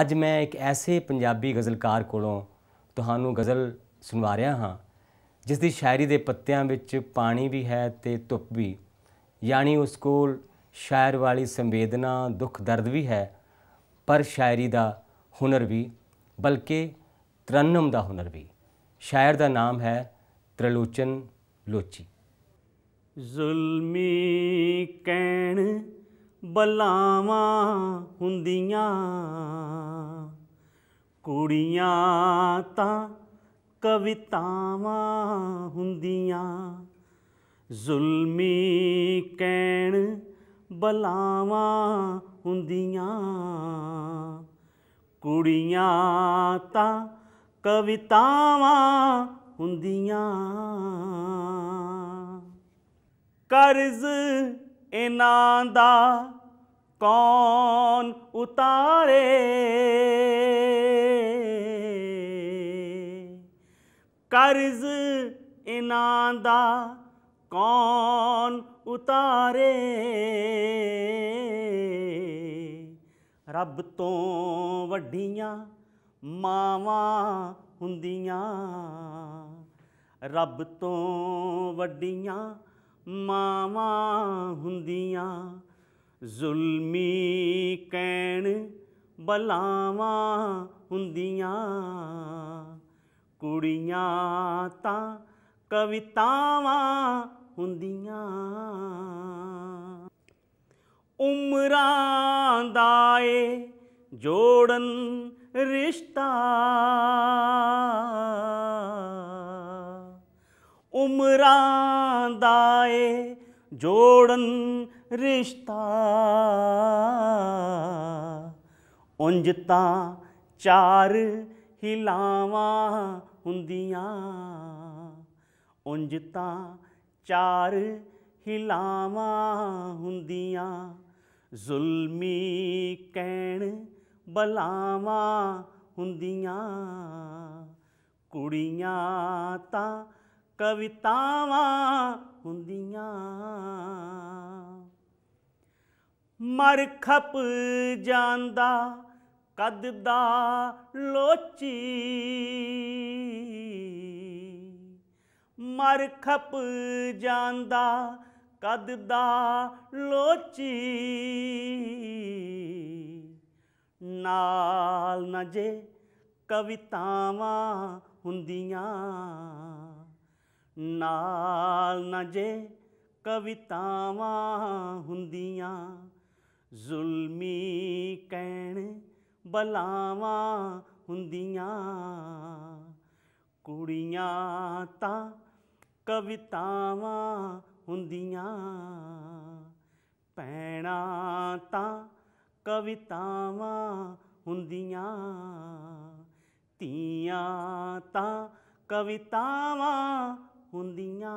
ਅੱਜ ਮੈਂ ਇੱਕ ਐਸੇ ਪੰਜਾਬੀ ਗਜ਼ਲਕਾਰ ਕੋਲੋਂ ਤੁਹਾਨੂੰ ਗਜ਼ਲ ਸੁਣਵਾ ਰਿਹਾ ਹਾਂ ਜਿਸ ਦੀ ਸ਼ਾਇਰੀ ਦੇ ਪੱਤਿਆਂ ਵਿੱਚ ਪਾਣੀ ਵੀ ਹੈ ਤੇ ਧੁੱਪ ਵੀ ਯਾਨੀ ਉਸ ਕੋਲ ਸ਼ਾਇਰ ਵਾਲੀ ਸੰਵੇਦਨਾ ਦੁੱਖ ਦਰਦ ਵੀ ਹੈ ਪਰ ਸ਼ਾਇਰੀ ਦਾ ਹੁਨਰ ਵੀ ਬਲਕਿ ਤਰਨਮ ਦਾ ਹੁਨਰ ਵੀ ਸ਼ਾਇਰ ਦਾ ਨਾਮ ਹੈ ਤ੍ਰਿਲੋਚਨ ਲੋਚੀ ਜ਼ੁਲਮੀ ਕੈ ਬਲਾਵਾਂ ਹੁੰਦੀਆਂ ਕੁੜੀਆਂ ਤਾਂ ਕਵਿਤਾਵਾਂ ਹੁੰਦੀਆਂ ਜ਼ੁਲਮੀ ਕਹਿਣ ਬਲਾਵਾਂ ਹੁੰਦੀਆਂ ਕੁੜੀਆਂ ਤਾਂ ਕਵਿਤਾਵਾਂ ਹੁੰਦੀਆਂ ਕਰਜ਼ ਇਨਾਂ ਦਾ ਕੌਣ ਉਤਾਰੇ ਕਰਜ਼ ਇਨਾਂ ਦਾ ਕੌਣ ਉਤਾਰੇ ਰੱਬ ਤੋਂ ਵੱਡੀਆਂ ਮਾਵਾਂ ਹੁੰਦੀਆਂ ਰੱਬ ਤੋਂ ਵੱਡੀਆਂ ਮਾਵਾਂ ਹੁੰਦੀਆਂ ਜ਼ੁਲਮੀ ਕੈਣ ਬਲਾਵਾਂ ਹੁੰਦੀਆਂ ਕੁੜੀਆਂ ਤਾਂ ਕਵਿਤਾਵਾਂ ਹੁੰਦੀਆਂ ਉਮਰਾਂ ਦਾ ਏ ਜੋੜਨ ਰਿਸ਼ਤਾ ਉਮਰਾਂ ਦਾ ਏ ਜੋੜਨ ਰਿਸ਼ਤਾ ਉੰਜ ਤਾਂ ਚਾਰ ਹਿਲਾਵਾਂ ਹੁੰਦੀਆਂ ਉੰਜ ਤਾਂ ਚਾਰ ਹਿਲਾਵਾਂ ਹੁੰਦੀਆਂ ਜ਼ੁਲਮੀ ਕਹਿਣ ਬਲਾਵਾਂ ਹੁੰਦੀਆਂ ਕੁੜੀਆਂ ਤਾਂ ਕਵਿਤਾਵਾਂ ਹੁੰਦੀਆਂ ਮਰ ਖਪ ਜਾਂਦਾ ਕਦ ਦਾ ਲੋਚੀ ਮਰ ਖਪ ਜਾਂਦਾ ਕਦ ਦਾ ਲੋਚੀ ਨਾਲ ਨਜੇ ਕਵਿਤਾਵਾਂ ਹੁੰਦੀਆਂ ਨਾਲ ਨਾ ਜੇ ਕਵਿਤਾਵਾਂ ਹੁੰਦੀਆਂ ਜ਼ੁਲਮੀ ਕਹਿਣ ਬਲਾਵਾਂ ਹੁੰਦੀਆਂ ਕੁੜੀਆਂ ਤਾਂ ਕਵਿਤਾਵਾਂ ਹੁੰਦੀਆਂ ਪੈਣਾ ਤਾਂ ਕਵਿਤਾਵਾਂ ਹੁੰਦੀਆਂ ਤੀਆਂ ਤਾਂ ਕਵਿਤਾਵਾਂ ਹੁੰਦੀਆਂ